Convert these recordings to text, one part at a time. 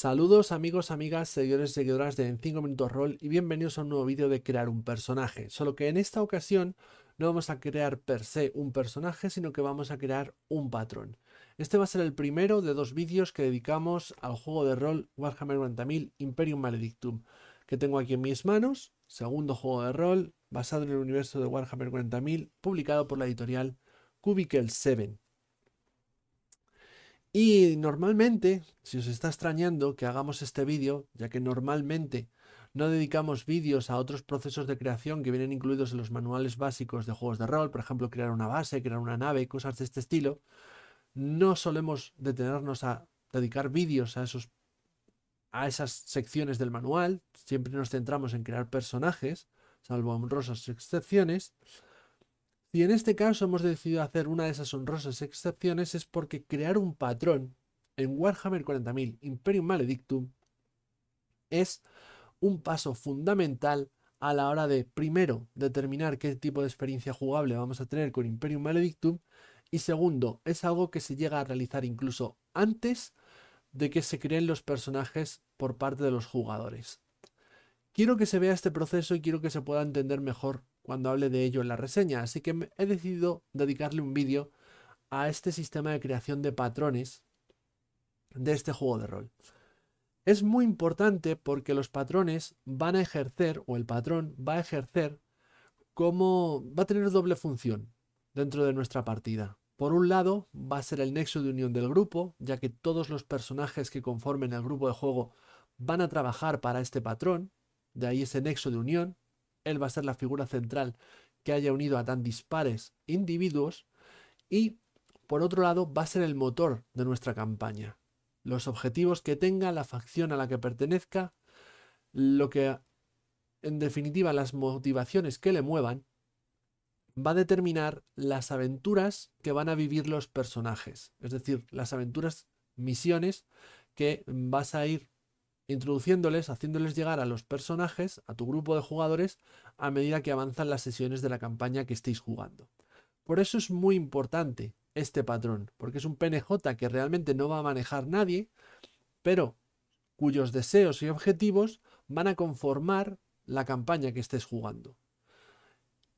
Saludos amigos, amigas, seguidores, seguidoras de En 5 Minutos Roll y bienvenidos a un nuevo vídeo de crear un personaje. Solo que en esta ocasión no vamos a crear per se un personaje, sino que vamos a crear un patrón. Este va a ser el primero de dos vídeos que dedicamos al juego de rol Warhammer 40.000 Imperium Maledictum, que tengo aquí en mis manos, segundo juego de rol basado en el universo de Warhammer 40.000, publicado por la editorial Cubicle 7. Y normalmente, si os está extrañando que hagamos este vídeo, ya que normalmente no dedicamos vídeos a otros procesos de creación que vienen incluidos en los manuales básicos de juegos de rol, por ejemplo, crear una base, crear una nave, cosas de este estilo, no solemos detenernos a dedicar vídeos a esos a esas secciones del manual, siempre nos centramos en crear personajes, salvo honrosas excepciones, si en este caso hemos decidido hacer una de esas honrosas excepciones es porque crear un patrón en Warhammer 40.000 Imperium Maledictum es un paso fundamental a la hora de, primero, determinar qué tipo de experiencia jugable vamos a tener con Imperium Maledictum y segundo, es algo que se llega a realizar incluso antes de que se creen los personajes por parte de los jugadores. Quiero que se vea este proceso y quiero que se pueda entender mejor cuando hable de ello en la reseña, así que he decidido dedicarle un vídeo a este sistema de creación de patrones de este juego de rol. Es muy importante porque los patrones van a ejercer, o el patrón va a ejercer, como va a tener doble función dentro de nuestra partida. Por un lado, va a ser el nexo de unión del grupo, ya que todos los personajes que conformen el grupo de juego van a trabajar para este patrón, de ahí ese nexo de unión, él va a ser la figura central que haya unido a tan dispares individuos y, por otro lado, va a ser el motor de nuestra campaña. Los objetivos que tenga, la facción a la que pertenezca, lo que, en definitiva, las motivaciones que le muevan, va a determinar las aventuras que van a vivir los personajes. Es decir, las aventuras, misiones que vas a ir introduciéndoles, haciéndoles llegar a los personajes, a tu grupo de jugadores, a medida que avanzan las sesiones de la campaña que estéis jugando. Por eso es muy importante este patrón, porque es un PNJ que realmente no va a manejar nadie, pero cuyos deseos y objetivos van a conformar la campaña que estés jugando.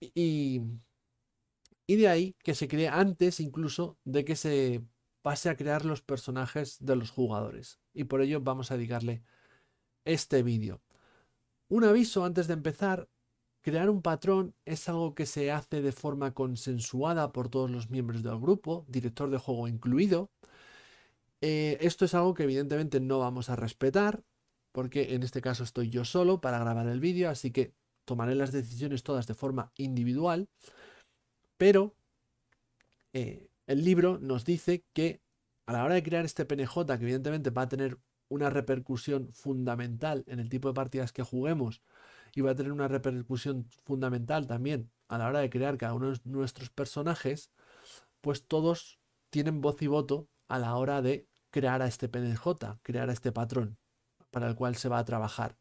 Y, de ahí que se cree antes incluso de que se pase a crear los personajes de los jugadores. Y por ello vamos a dedicarle este vídeo. Un aviso antes de empezar, crear un patrón es algo que se hace de forma consensuada por todos los miembros del grupo, director de juego incluido. Eh, esto es algo que evidentemente no vamos a respetar, porque en este caso estoy yo solo para grabar el vídeo, así que tomaré las decisiones todas de forma individual, pero eh, el libro nos dice que a la hora de crear este PNJ, que evidentemente va a tener una repercusión fundamental en el tipo de partidas que juguemos y va a tener una repercusión fundamental también a la hora de crear cada uno de nuestros personajes, pues todos tienen voz y voto a la hora de crear a este PNJ, crear a este patrón para el cual se va a trabajar.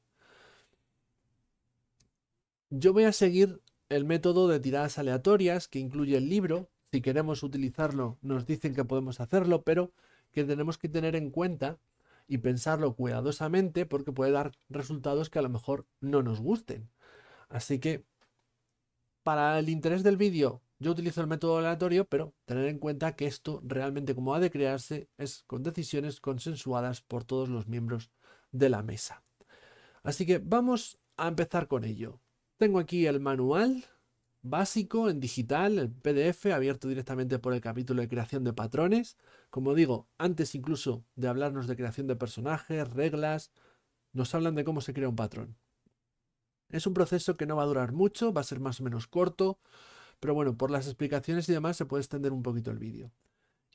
Yo voy a seguir el método de tiradas aleatorias que incluye el libro. Si queremos utilizarlo, nos dicen que podemos hacerlo, pero que tenemos que tener en cuenta y pensarlo cuidadosamente porque puede dar resultados que a lo mejor no nos gusten. Así que, para el interés del vídeo, yo utilizo el método aleatorio, pero tener en cuenta que esto realmente como ha de crearse es con decisiones consensuadas por todos los miembros de la mesa. Así que vamos a empezar con ello. Tengo aquí el manual básico en digital, el PDF, abierto directamente por el capítulo de creación de patrones. Como digo, antes incluso de hablarnos de creación de personajes, reglas, nos hablan de cómo se crea un patrón. Es un proceso que no va a durar mucho, va a ser más o menos corto, pero bueno, por las explicaciones y demás se puede extender un poquito el vídeo.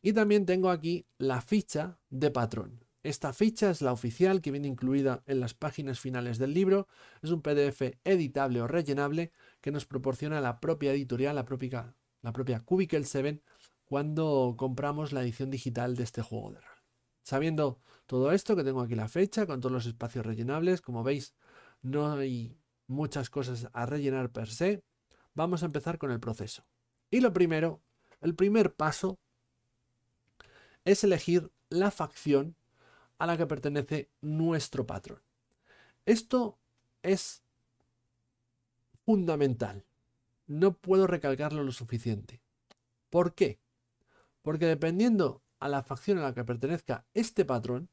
Y también tengo aquí la ficha de patrón. Esta ficha es la oficial que viene incluida en las páginas finales del libro, es un PDF editable o rellenable que nos proporciona la propia editorial, la propia, la propia Cubicle 7, cuando compramos la edición digital de este juego de rol. Sabiendo todo esto, que tengo aquí la fecha, con todos los espacios rellenables, como veis, no hay muchas cosas a rellenar per se, vamos a empezar con el proceso. Y lo primero, el primer paso es elegir la facción a la que pertenece nuestro patrón. Esto es fundamental. No puedo recalcarlo lo suficiente. ¿Por qué? Porque dependiendo a la facción a la que pertenezca este patrón,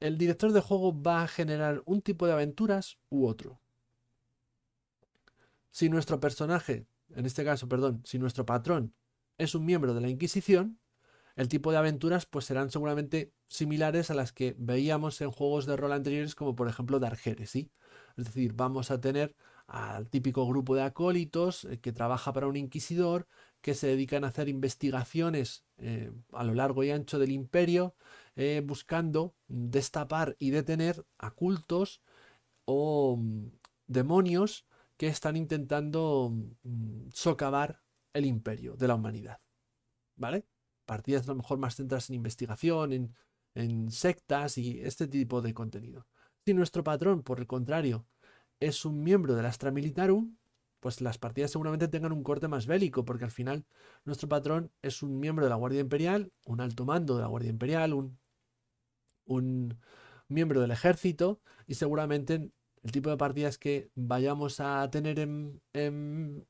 el director de juego va a generar un tipo de aventuras u otro. Si nuestro personaje, en este caso, perdón, si nuestro patrón es un miembro de la Inquisición, el tipo de aventuras pues serán seguramente similares a las que veíamos en juegos de rol anteriores como por ejemplo Dark Heresy. ¿sí? Es decir, vamos a tener al típico grupo de acólitos eh, que trabaja para un inquisidor, que se dedican a hacer investigaciones eh, a lo largo y ancho del imperio, eh, buscando destapar y detener a cultos o mm, demonios que están intentando mm, socavar el imperio de la humanidad. ¿Vale? Partidas a lo mejor más centradas en investigación, en sectas y este tipo de contenido. Si nuestro patrón, por el contrario, es un miembro del Astra Militarum, pues las partidas seguramente tengan un corte más bélico, porque al final nuestro patrón es un miembro de la Guardia Imperial, un alto mando de la Guardia Imperial, un, un miembro del ejército, y seguramente el tipo de partidas que vayamos a tener en, en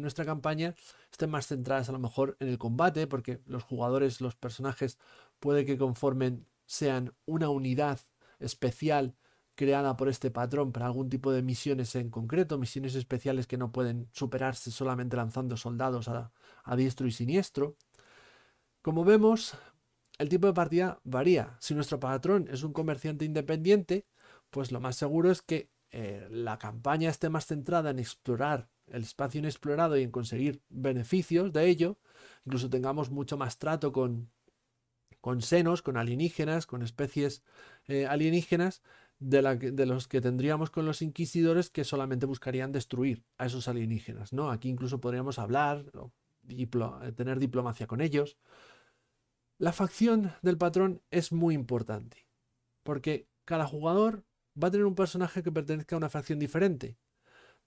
nuestra campaña estén más centradas a lo mejor en el combate, porque los jugadores, los personajes, puede que conformen, sean una unidad especial creada por este patrón para algún tipo de misiones en concreto, misiones especiales que no pueden superarse solamente lanzando soldados a, diestro y siniestro. Como vemos, el tipo de partida varía. Si nuestro patrón es un comerciante independiente, pues lo más seguro es que eh, la campaña esté más centrada en explorar el espacio inexplorado y en conseguir beneficios de ello. Incluso tengamos mucho más trato con, con senos, con alienígenas, con especies eh, alienígenas, de, los que tendríamos con los inquisidores que solamente buscarían destruir a esos alienígenas, ¿no? Aquí incluso podríamos hablar, o eh, tener diplomacia con ellos. La facción del patrón es muy importante, porque cada jugador va a tener un personaje que pertenezca a una facción diferente,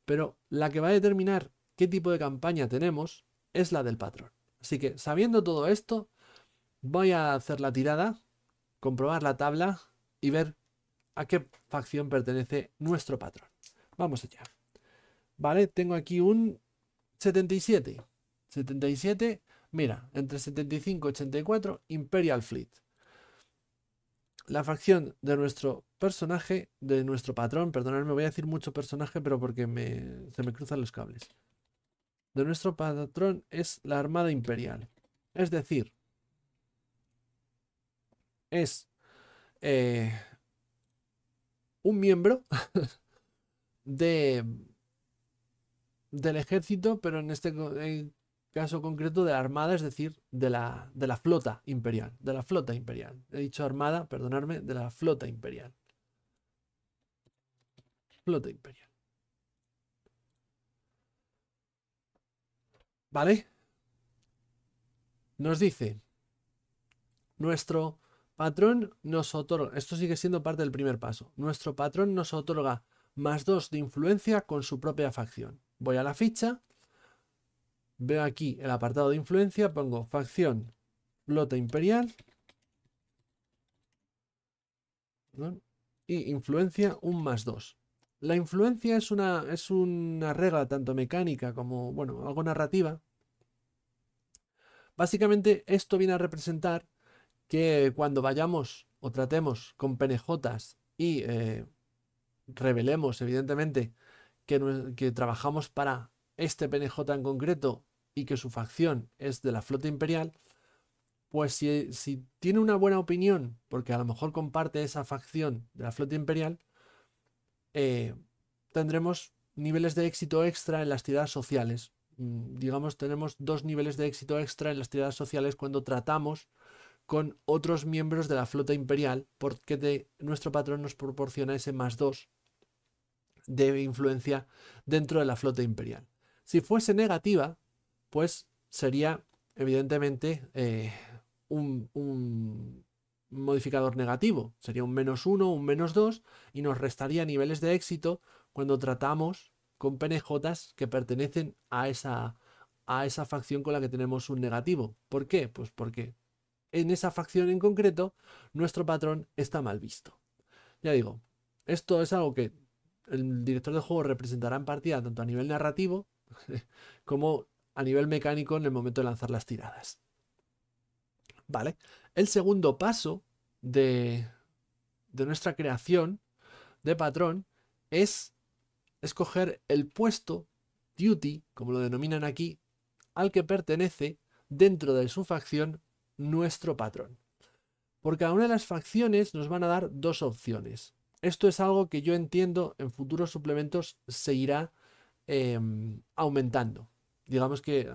pero la que va a determinar qué tipo de campaña tenemos es la del patrón. Así que, sabiendo todo esto, voy a hacer la tirada, comprobar la tabla y ver a qué facción pertenece nuestro patrón. Vamos allá. Vale, tengo aquí un 77. 77, mira, entre 75 y 84, Imperial Fleet. La facción de nuestro personaje, de nuestro patrón, perdonadme, voy a decir mucho personaje, pero porque se me cruzan los cables. De nuestro patrón es la Armada Imperial. Es decir, es eh, un miembro de del ejército, pero en este caso concreto de la armada, es decir, de la, de la flota imperial, de la flota imperial. He dicho armada, perdonadme, de la flota imperial. Flota imperial. ¿Vale? Nos dice nuestro Patrón nos otorga, esto sigue siendo parte del primer paso, nuestro patrón nos otorga más 2 de influencia con su propia facción. Voy a la ficha, veo aquí el apartado de influencia, pongo facción flota imperial y influencia un más 2. La influencia es una, es una regla tanto mecánica como, bueno, algo narrativa. Básicamente esto viene a representar que cuando vayamos o tratemos con penejotas y eh, revelemos, evidentemente, que, trabajamos para este PNJ en concreto y que su facción es de la flota imperial, pues si, tiene una buena opinión, porque a lo mejor comparte esa facción de la flota imperial, eh, tendremos niveles de éxito extra en las tiradas sociales. Mm, digamos, tenemos dos niveles de éxito extra en las tiradas sociales cuando tratamos con otros miembros de la flota imperial, porque nuestro patrón nos proporciona ese más 2 de influencia dentro de la flota imperial. Si fuese negativa, pues sería evidentemente eh, un, modificador negativo. Sería un menos 1, un menos 2 y nos restaría niveles de éxito cuando tratamos con PNJs que pertenecen a esa, a esa facción con la que tenemos un negativo. ¿Por qué? Pues porque en esa facción en concreto, nuestro patrón está mal visto. Ya digo, esto es algo que el director de juego representará en partida tanto a nivel narrativo como a nivel mecánico en el momento de lanzar las tiradas. Vale, el segundo paso de, de nuestra creación de patrón es escoger el puesto, duty, como lo denominan aquí, al que pertenece dentro de su facción nuestro patrón. Por cada una de las facciones nos van a dar dos opciones. Esto es algo que yo entiendo en futuros suplementos seguirá irá em, aumentando. Digamos que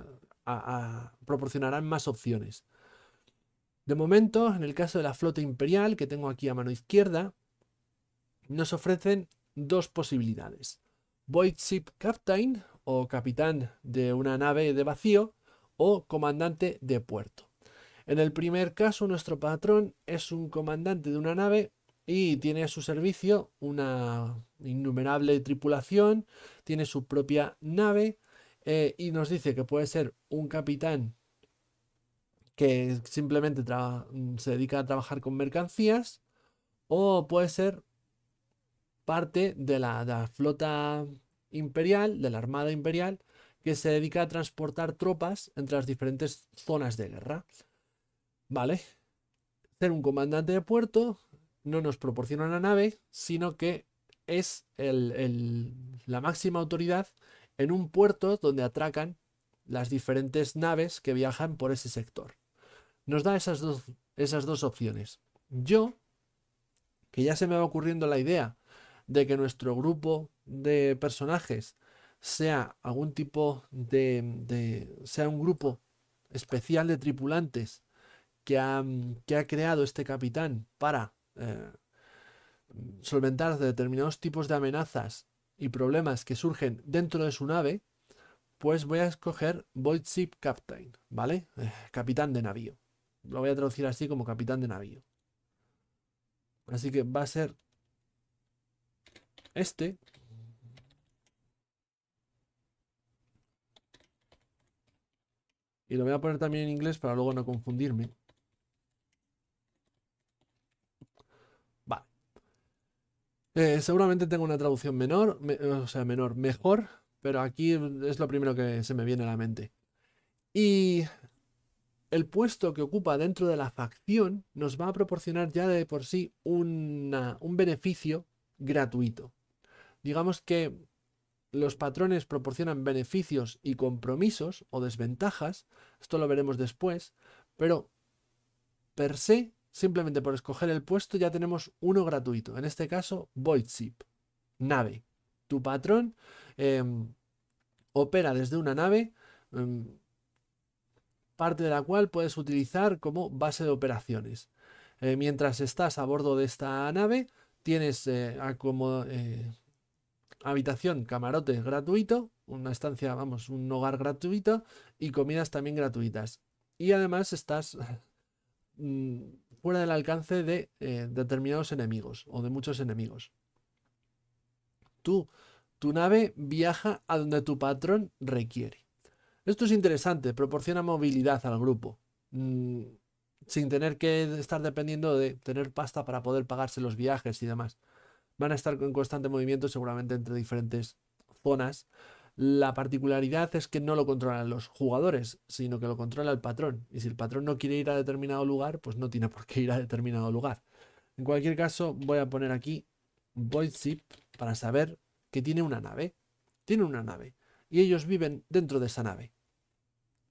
proporcionarán más opciones. De momento, en el caso de la flota imperial que tengo aquí a mano izquierda, nos ofrecen dos posibilidades. Void Ship Captain o capitán de una nave de vacío o comandante de puerto. En el primer caso, nuestro patrón es un comandante de una nave y tiene a su servicio una innumerable tripulación, tiene su propia nave eh, y nos dice que puede ser un capitán que simplemente mm, se dedica a trabajar con mercancías o puede ser parte de la flota imperial, de la Armada Imperial, que se dedica a transportar tropas entre las diferentes zonas de guerra. Vale. Ser un comandante de puerto no nos proporciona una nave, sino que es la máxima autoridad en un puerto donde atracan las diferentes naves que viajan por ese sector. Nos da esas dos, esas dos opciones. Yo, que ya se me va ocurriendo la idea de que nuestro grupo de personajes sea algún tipo de, de sea un grupo especial de tripulantes que ha, creado este capitán para eh, solventar determinados tipos de amenazas y problemas que surgen dentro de su nave, pues voy a escoger Void Ship Captain, ¿vale? Eh, capitán de navío. Lo voy a traducir así como capitán de navío. Así que va a ser este. Y lo voy a poner también en inglés para luego no confundirme. Eh, seguramente tengo una traducción menor, o sea, menor, mejor, pero aquí es lo primero que se me viene a la mente. Y el puesto que ocupa dentro de la facción nos va a proporcionar ya de por sí un beneficio gratuito. Digamos que los patrones proporcionan beneficios y compromisos o desventajas, esto lo veremos después, pero per se Simplemente por escoger el puesto ya tenemos uno gratuito. En este caso, VoidShip, nave. Tu patrón em, opera desde una nave, em, parte de la cual puedes utilizar como base de operaciones. Eh, mientras estás a bordo de esta nave, tienes eh, como, eh, habitación, camarote gratuito, una estancia, vamos, un hogar gratuito y comidas también gratuitas. Y además estás... Mm, fuera del alcance de eh, determinados enemigos o de muchos enemigos. Tú, tu nave viaja a donde tu patrón requiere. Esto es interesante, proporciona movilidad al grupo, mm, sin tener que estar dependiendo de tener pasta para poder pagarse los viajes y demás. Van a estar en constante movimiento seguramente entre diferentes zonas la particularidad es que no lo controlan los jugadores, sino que lo controla el patrón. Y si el patrón no quiere ir a determinado lugar, pues no tiene por qué ir a determinado lugar. En cualquier caso, voy a poner aquí void para saber que tiene una nave. Tiene una nave. Y ellos viven dentro de esa nave.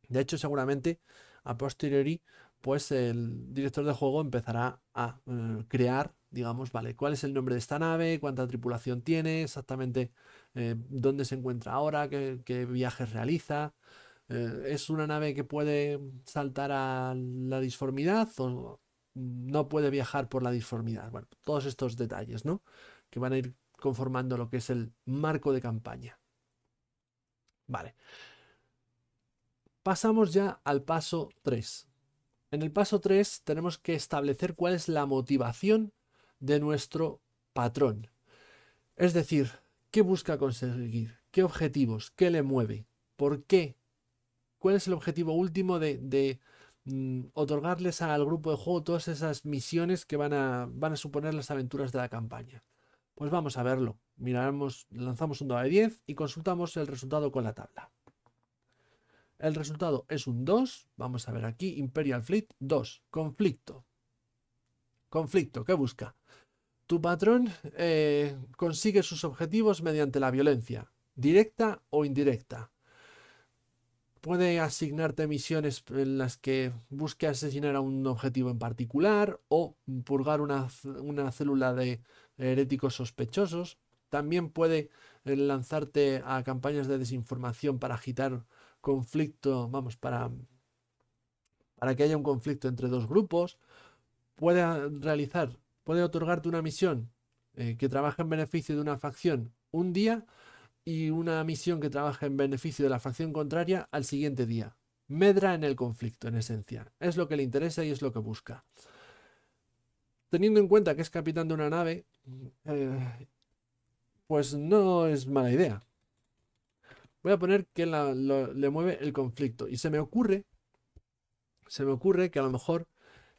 De hecho, seguramente a posteriori, pues el director de juego empezará a eh, crear digamos, vale, cuál es el nombre de esta nave, cuánta tripulación tiene, exactamente eh, dónde se encuentra ahora, qué, viajes realiza. Eh, ¿Es una nave que puede saltar a la disformidad o no puede viajar por la disformidad? Bueno, todos estos detalles, ¿no? Que van a ir conformando lo que es el marco de campaña. Vale. Pasamos ya al paso 3. En el paso 3 tenemos que establecer cuál es la motivación de nuestro patrón. Es decir, ¿qué busca conseguir? ¿Qué objetivos? ¿Qué le mueve? ¿Por qué? ¿Cuál es el objetivo último de, mm, otorgarles al grupo de juego todas esas misiones que van a, suponer las aventuras de la campaña? Pues vamos a verlo. Miramos, lanzamos un 2 de 10 y consultamos el resultado con la tabla. El resultado es un 2. Vamos a ver aquí, Imperial Fleet 2, conflicto conflicto, ¿qué busca? Tu patrón eh, consigue sus objetivos mediante la violencia, directa o indirecta. Puede asignarte misiones en las que busque asesinar a un objetivo en particular o purgar una, célula de heréticos sospechosos. También puede eh, lanzarte a campañas de desinformación para agitar conflicto, vamos, para, para que haya un conflicto entre dos grupos puede realizar, puede otorgarte una misión eh, que trabaja en beneficio de una facción un día y una misión que trabaja en beneficio de la facción contraria al siguiente día. Medra en el conflicto, en esencia. Es lo que le interesa y es lo que busca. Teniendo en cuenta que es capitán de una nave, eh, pues no es mala idea. Voy a poner que le mueve el conflicto. Y se me ocurre, se me ocurre que a lo mejor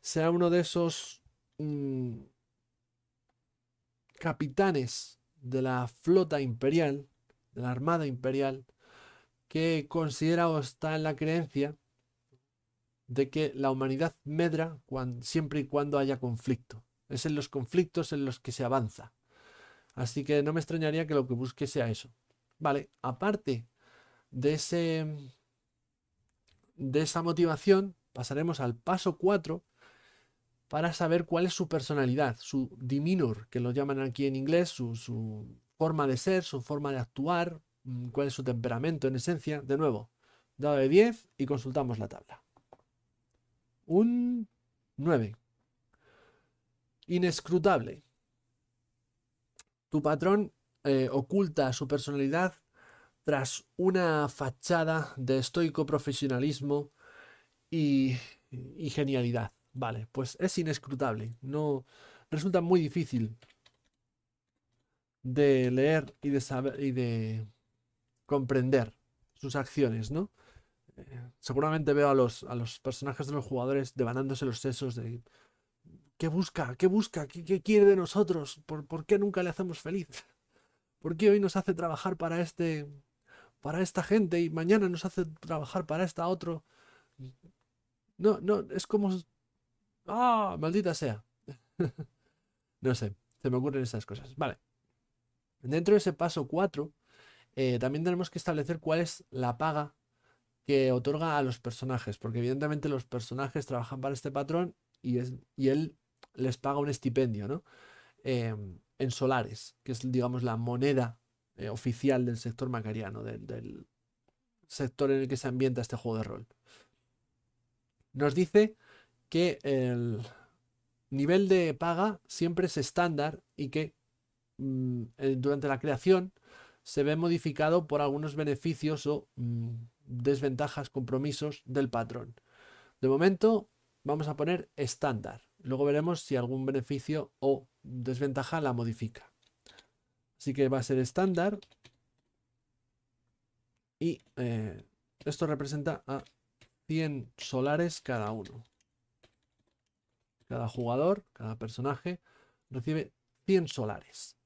será uno de esos mm, capitanes de la flota imperial, de la armada imperial, que considera o está en la creencia de que la humanidad medra siempre y cuando haya conflicto. Es en los conflictos en los que se avanza. Así que no me extrañaría que lo que busque sea eso. Vale, aparte de ese de esa motivación, pasaremos al paso 4, para saber cuál es su personalidad, su demeanor, que lo llaman aquí en inglés, su, forma de ser, su forma de actuar, mm, cuál es su temperamento en esencia. De nuevo, dado de 10 y consultamos la tabla. Un 9. Inescrutable. Tu patrón eh, oculta su personalidad tras una fachada de estoico profesionalismo y genialidad. Vale, pues es inescrutable. No resulta muy difícil de leer y de saber y de comprender sus acciones, ¿no? Eh, seguramente veo a los, a los personajes de los jugadores devanándose los sesos de ¿qué busca? ¿Qué busca? ¿Qué, quiere de nosotros? ¿Por, ¿Por, qué nunca le hacemos feliz? ¿Por qué hoy nos hace trabajar para este para esta gente y mañana nos hace trabajar para esta otro? No, no, es como ¡Ah! ¡Maldita sea! no sé, se me ocurren esas cosas. Vale. Dentro de ese paso 4, eh, también tenemos que establecer cuál es la paga que otorga a los personajes, porque evidentemente los personajes trabajan para este patrón y, es, y él les paga un estipendio, ¿no? Em, en solares, que es, digamos, la moneda eh, oficial del sector macariano, del sector en el que se ambienta este juego de rol. Nos dice que el nivel de paga siempre es estándar y que mm, eh, durante la creación se ve modificado por algunos beneficios o mm, desventajas, compromisos del patrón. De momento vamos a poner estándar. Luego veremos si algún beneficio o desventaja la modifica. Así que va a ser estándar. Y eh, esto representa a 100 solares cada uno. Cada jugador, cada personaje, recibe 100 solares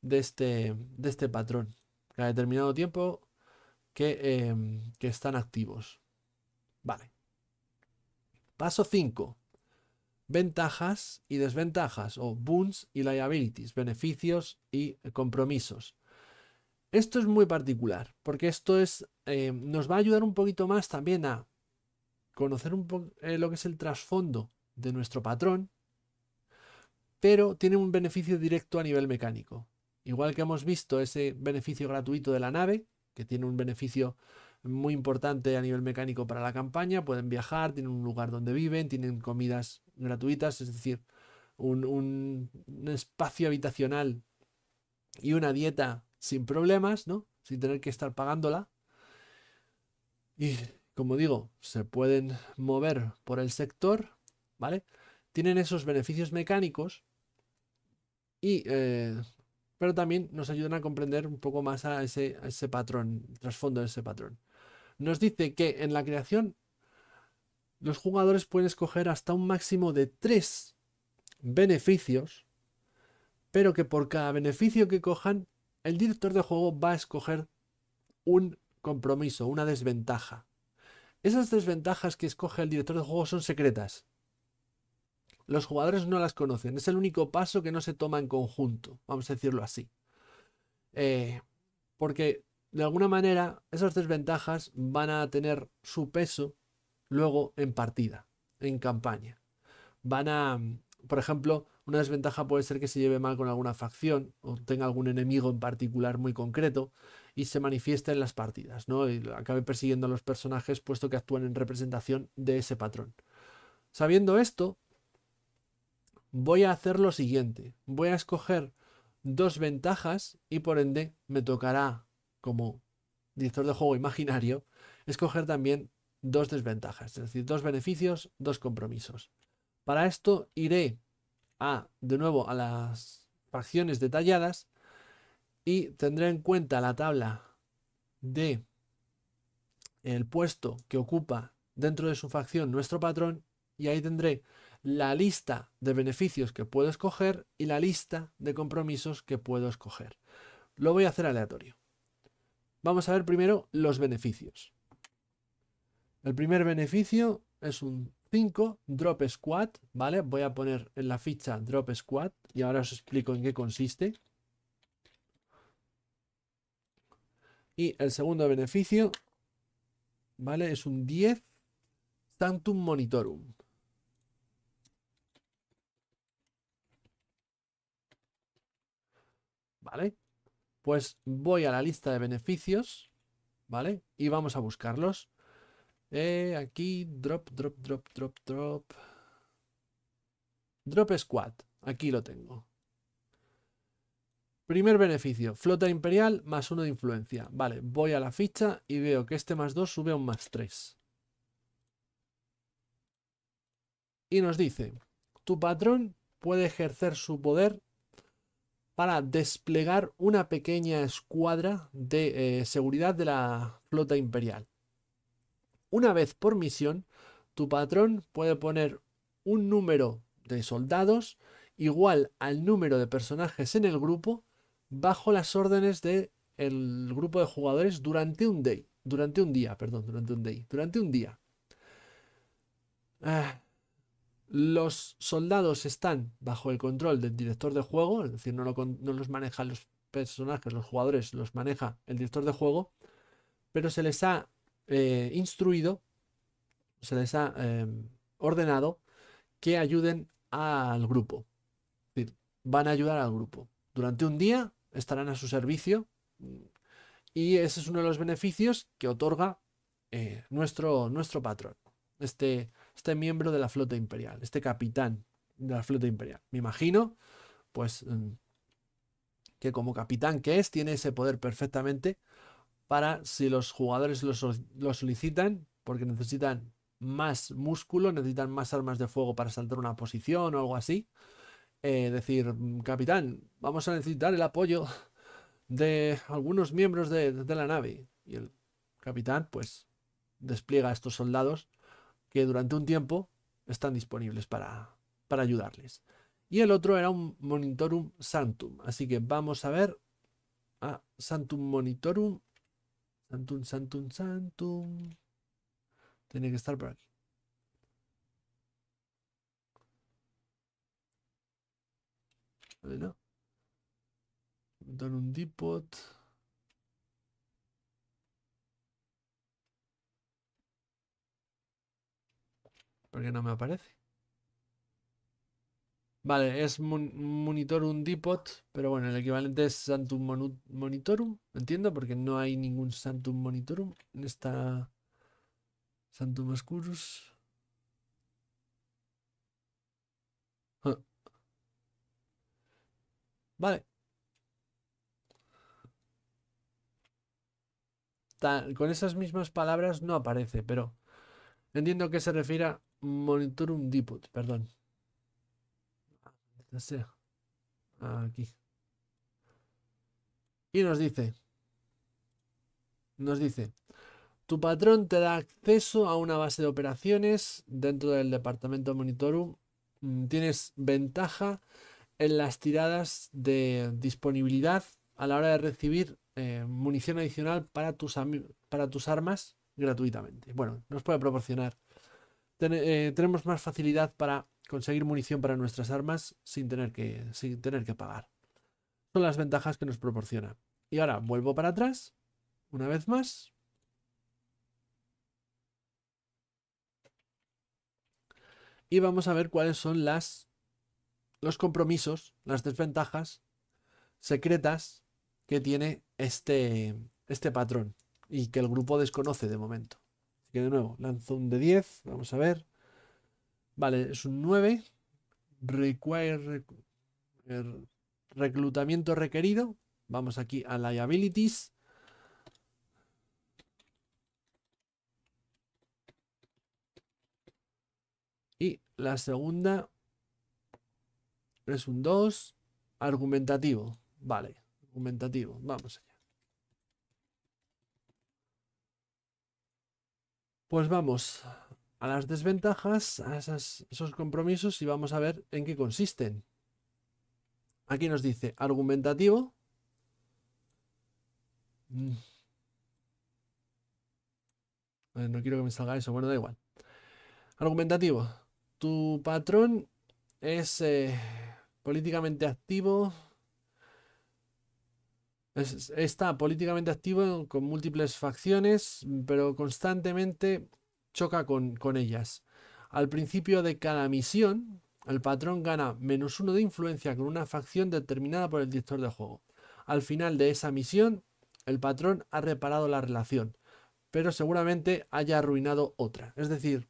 de este, de este patrón. Cada determinado tiempo que, em, están activos. Vale. Paso 5. Ventajas y desventajas, o boons y liabilities, beneficios y compromisos. Esto es muy particular, porque esto es, em, nos va a ayudar un poquito más también a conocer un eh, lo que es el trasfondo de nuestro patrón, pero tiene un beneficio directo a nivel mecánico. Igual que hemos visto ese beneficio gratuito de la nave, que tiene un beneficio muy importante a nivel mecánico para la campaña, pueden viajar, tienen un lugar donde viven, tienen comidas gratuitas, es decir, un, un espacio habitacional y una dieta sin problemas, ¿no? Sin tener que estar pagándola. Y como digo, se pueden mover por el sector tienen esos beneficios mecánicos eh, pero también nos ayudan a comprender un poco más a ese, ese patrón, el trasfondo de ese patrón. Nos dice que en la creación los jugadores pueden escoger hasta un máximo de tres beneficios, pero que por cada beneficio que cojan, el director de juego va a escoger un compromiso, una desventaja. Esas desventajas que escoge el director de juego son secretas. Los jugadores no las conocen. Es el único paso que no se toma en conjunto, vamos a decirlo así. Eh, porque de alguna manera esas desventajas van a tener su peso luego en partida, en campaña. Van a, por ejemplo, una desventaja puede ser que se lleve mal con alguna facción o tenga algún enemigo en particular muy concreto y se manifiesta en las partidas, ¿no? Y acabe persiguiendo a los personajes puesto que actúan en representación de ese patrón. Sabiendo esto, voy a hacer lo siguiente. Voy a escoger dos ventajas y por ende me tocará, como director de juego imaginario, escoger también dos desventajas, es decir, dos beneficios, dos compromisos. Para esto iré a, de nuevo, a las facciones detalladas y tendré en cuenta la tabla de el puesto que ocupa dentro de su facción nuestro patrón y ahí tendré la lista de beneficios que puedo escoger y la lista de compromisos que puedo escoger. Lo voy a hacer aleatorio. Vamos a ver primero los beneficios. El primer beneficio es un 5 Drop Squad, ¿vale? Voy a poner en la ficha Drop Squad y ahora os explico en qué consiste. Y el segundo beneficio, ¿vale? Es un 10 Tantum Monitorum. ¿Vale? Pues voy a la lista de beneficios, ¿vale? Y vamos a buscarlos. Eh, aquí, drop, drop, drop, drop, drop. Drop Squad. Aquí lo tengo. Primer beneficio, flota imperial más uno de influencia. Vale, voy a la ficha y veo que este más 2 sube a un más 3. Y nos dice, tu patrón puede ejercer su poder para desplegar una pequeña escuadra de eh, seguridad de la flota imperial. Una vez por misión, tu patrón puede poner un número de soldados igual al número de personajes en el grupo bajo las órdenes del grupo de jugadores durante un day, durante un día, perdón, durante un day, durante un día. Ah, los soldados están bajo el control del director de juego, es decir, no, los manejan los personajes, los jugadores, los maneja el director de juego, pero se les ha eh, instruido, se les ha em, ordenado que ayuden al grupo. Es decir, van a ayudar al grupo. Durante un día estarán a su servicio y ese es uno de los beneficios que otorga eh, nuestro, nuestro patrón. Este este miembro de la flota imperial, este capitán de la flota imperial. Me imagino, pues, mm, que como capitán que es, tiene ese poder perfectamente para si los jugadores lo, solicitan, porque necesitan más músculo, necesitan más armas de fuego para saltar una posición o algo así. Eh, decir, mm, capitán, vamos a necesitar el apoyo de algunos miembros de, de la nave. Y el capitán, pues, despliega a estos soldados que durante un tiempo están disponibles para, ayudarles. Y el otro era un monitorum santum. Así que vamos a ver a santum monitorum. Santum, santum, santum. Tiene que estar por aquí. Bueno. un depot. Porque no me aparece. Vale, es monitorum dipot, pero bueno, el equivalente es santum monitorum, entiendo, porque no hay ningún santum monitorum en esta santum oscurus. Ah. Vale. con esas mismas palabras no aparece, pero entiendo que se refiere Monitorum Depot, perdón. Aquí. Y nos dice. Nos dice. Tu patrón te da acceso a una base de operaciones dentro del departamento Monitorum. Mm, tienes ventaja en las tiradas de disponibilidad a la hora de recibir eh, munición adicional para tus, para tus armas gratuitamente. Bueno, nos puede proporcionar eh, tenemos más facilidad para conseguir munición para nuestras armas sin tener, que, sin tener que pagar. Son las ventajas que nos proporciona. Y ahora vuelvo para atrás, una vez más. Y vamos a ver cuáles son las, los compromisos, las desventajas secretas que tiene este, este patrón y que el grupo desconoce de momento que de nuevo lanzó un de 10. Vamos a ver. Vale, es un 9. Er, reclutamiento requerido. Vamos aquí a liabilities. Y la segunda es un 2. Argumentativo. Vale, argumentativo. Vamos allá. Pues vamos a las desventajas, a esos compromisos y vamos a ver en qué consisten. Aquí nos dice argumentativo. Mm. No quiero que me salga eso, bueno, da igual. Argumentativo. Tu patrón es eh, políticamente activo, está políticamente activo con múltiples facciones, mm, pero constantemente choca con, ellas. Al principio de cada misión, el patrón gana menos uno de influencia con una facción determinada por el director de juego. Al final de esa misión, el patrón ha reparado la relación, pero seguramente haya arruinado otra. Es decir,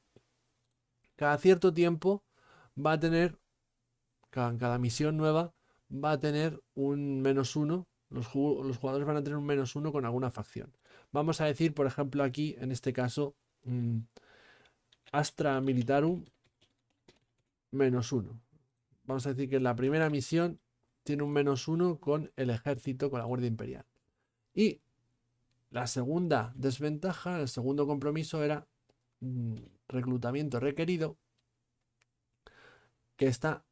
cada cierto tiempo va a tener, cada, cada misión nueva, va a tener un menos uno los, jugadores van a tener un menos uno con alguna facción. Vamos a decir, por ejemplo, aquí, en este caso, mm, Astra Militarum menos uno. Vamos a decir que la primera misión tiene un menos uno con el ejército, con la Guardia Imperial. Y la segunda desventaja, el segundo compromiso era mm, reclutamiento requerido, que está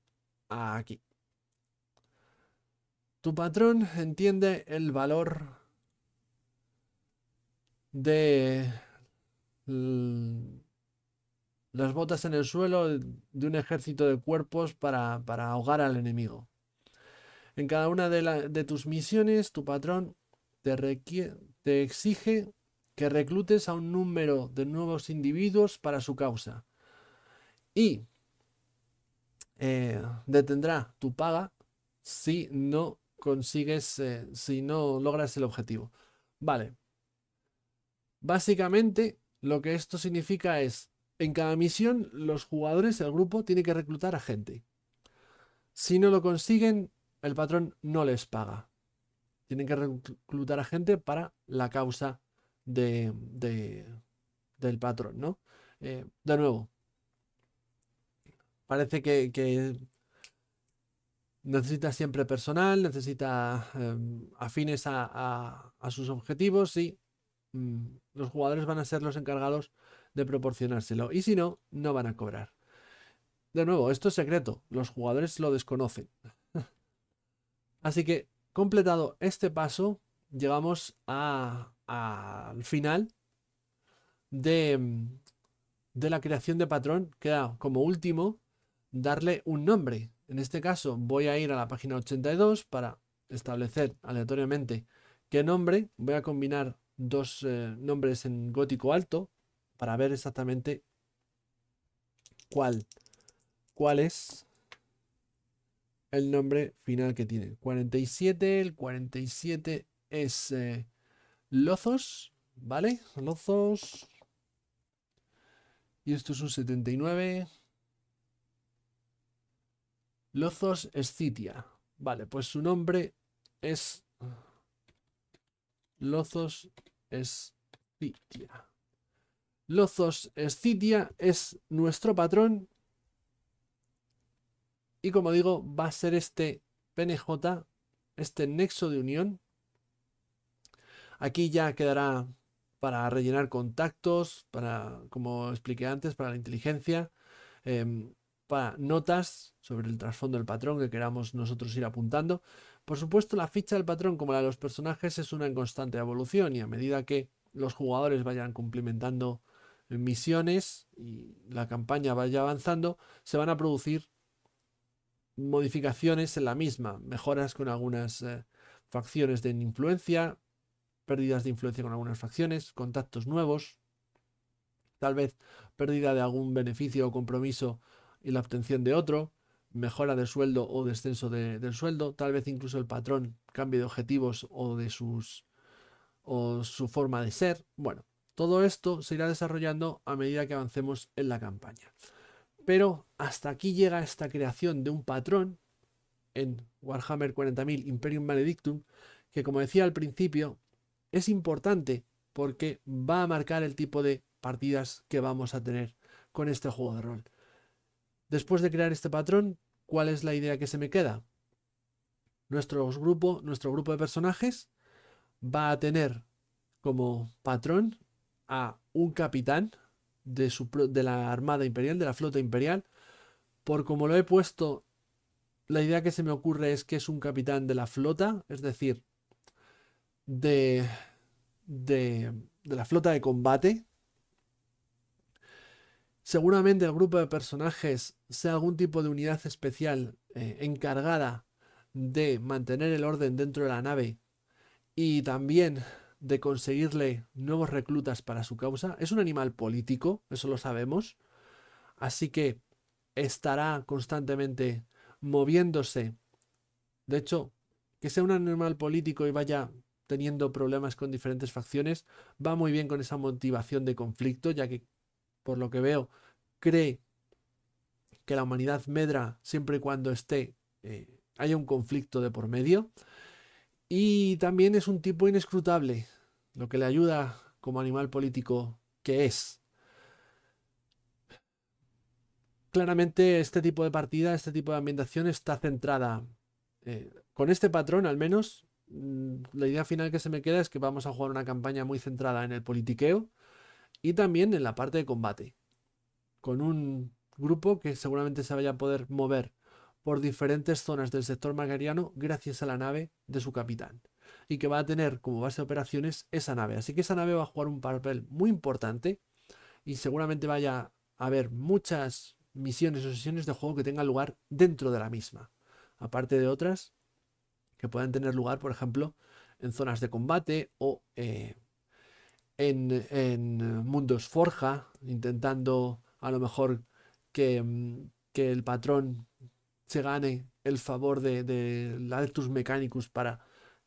aquí. Tu patrón entiende el valor de las botas en el suelo de un ejército de cuerpos para, ahogar al enemigo. En cada una de, tus misiones, tu patrón te, te exige que reclutes a un número de nuevos individuos para su causa y eh, detendrá tu paga si no consigues, eh, si no logras el objetivo. Vale. Básicamente, lo que esto significa es, en cada misión, los jugadores, el grupo, tiene que reclutar a gente. Si no lo consiguen, el patrón no les paga. Tienen que reclutar a gente para la causa de, del patrón, ¿no? Eh, de nuevo, parece que, que necesita siempre personal, necesita em, afines a, sus objetivos y mm, los jugadores van a ser los encargados de proporcionárselo. Y si no, no van a cobrar. De nuevo, esto es secreto, los jugadores lo desconocen. Así que, completado este paso, llegamos al final de, em, de la creación de patrón. Queda como último darle un nombre en este caso voy a ir a la página 82 para establecer aleatoriamente qué nombre. Voy a combinar dos eh, nombres en gótico alto para ver exactamente cuál, cuál es el nombre final que tiene. 47, el 47 es eh, Lozos, ¿vale? Lozos. Y esto es un 79. Lozos Scitia. Vale, pues su nombre es Lozos Scitia. Lozos Scitia es nuestro patrón. Y como digo, va a ser este PNJ, este nexo de unión. Aquí ya quedará para rellenar contactos, para, como expliqué antes, para la inteligencia. Em, notas sobre el trasfondo del patrón que queramos nosotros ir apuntando. Por supuesto, la ficha del patrón, como la de los personajes, es una en constante evolución y a medida que los jugadores vayan cumplimentando misiones y la campaña vaya avanzando, se van a producir modificaciones en la misma, mejoras con algunas eh, facciones de influencia, pérdidas de influencia con algunas facciones, contactos nuevos, tal vez pérdida de algún beneficio o compromiso y la obtención de otro, mejora de sueldo o descenso del sueldo, tal vez incluso el patrón cambie de objetivos o de sus o su forma de ser. Bueno, todo esto se irá desarrollando a medida que avancemos en la campaña. Pero hasta aquí llega esta creación de un patrón en Warhammer 40.000 Imperium Maledictum, que como decía al principio, es importante porque va a marcar el tipo de partidas que vamos a tener con este juego de rol. Después de crear este patrón, ¿cuál es la idea que se me queda? Nuestro grupo, nuestro grupo de personajes va a tener como patrón a un capitán de, la Armada Imperial, de la Flota Imperial, por como lo he puesto, la idea que se me ocurre es que es un capitán de la flota, es decir, de la flota de combate, Seguramente el grupo de personajes sea algún tipo de unidad especial eh, encargada de mantener el orden dentro de la nave y también de conseguirle nuevos reclutas para su causa. Es un animal político, eso lo sabemos. Así que estará constantemente moviéndose. De hecho, que sea un animal político y vaya teniendo problemas con diferentes facciones, va muy bien con esa motivación de conflicto, ya que por lo que veo, cree que la humanidad medra siempre y cuando esté, eh, haya un conflicto de por medio. Y también es un tipo inescrutable, lo que le ayuda como animal político que es. Claramente este tipo de partida, este tipo de ambientación está centrada eh, con este patrón al menos. Mm, la idea final que se me queda es que vamos a jugar una campaña muy centrada en el politiqueo, y también en la parte de combate, con un grupo que seguramente se vaya a poder mover por diferentes zonas del sector magariano gracias a la nave de su capitán y que va a tener como base de operaciones esa nave. Así que esa nave va a jugar un papel muy importante y seguramente vaya a haber muchas misiones o sesiones de juego que tengan lugar dentro de la misma, aparte de otras que puedan tener lugar, por ejemplo, en zonas de combate o eh, en, en eh, Mundos Forja, intentando a lo mejor mm, que, el patrón se gane el favor de, de tus Mechanicus para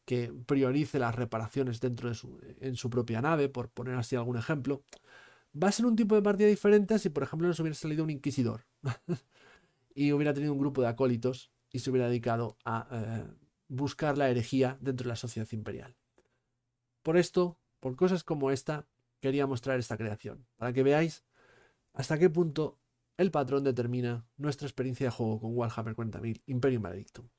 que priorice las reparaciones dentro de su, en su propia nave, por poner así algún ejemplo. Va a ser un tipo de partida diferente si, por ejemplo, nos hubiera salido un inquisidor y hubiera tenido un grupo de acólitos y se hubiera dedicado a eh, buscar la herejía dentro de la sociedad imperial. Por esto, por cosas como esta quería mostrar esta creación, para que veáis hasta qué punto el patrón determina nuestra experiencia de juego con Warhammer 40.000 Imperium Maledictum.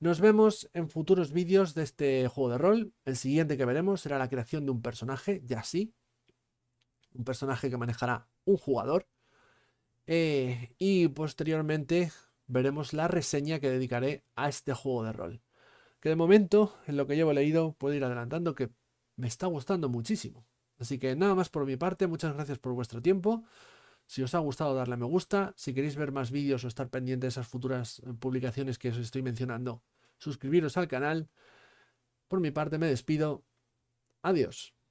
Nos vemos en futuros vídeos de este juego de rol. El siguiente que veremos será la creación de un personaje, ya sí. Un personaje que manejará un jugador. Eh, y posteriormente veremos la reseña que dedicaré a este juego de rol. Que de momento, en lo que llevo leído, puedo ir adelantando que me está gustando muchísimo. Así que nada más por mi parte, muchas gracias por vuestro tiempo. Si os ha gustado, darle a me gusta. Si queréis ver más vídeos o estar pendiente de esas futuras eh, publicaciones que os estoy mencionando, suscribiros al canal. Por mi parte, me despido. Adiós.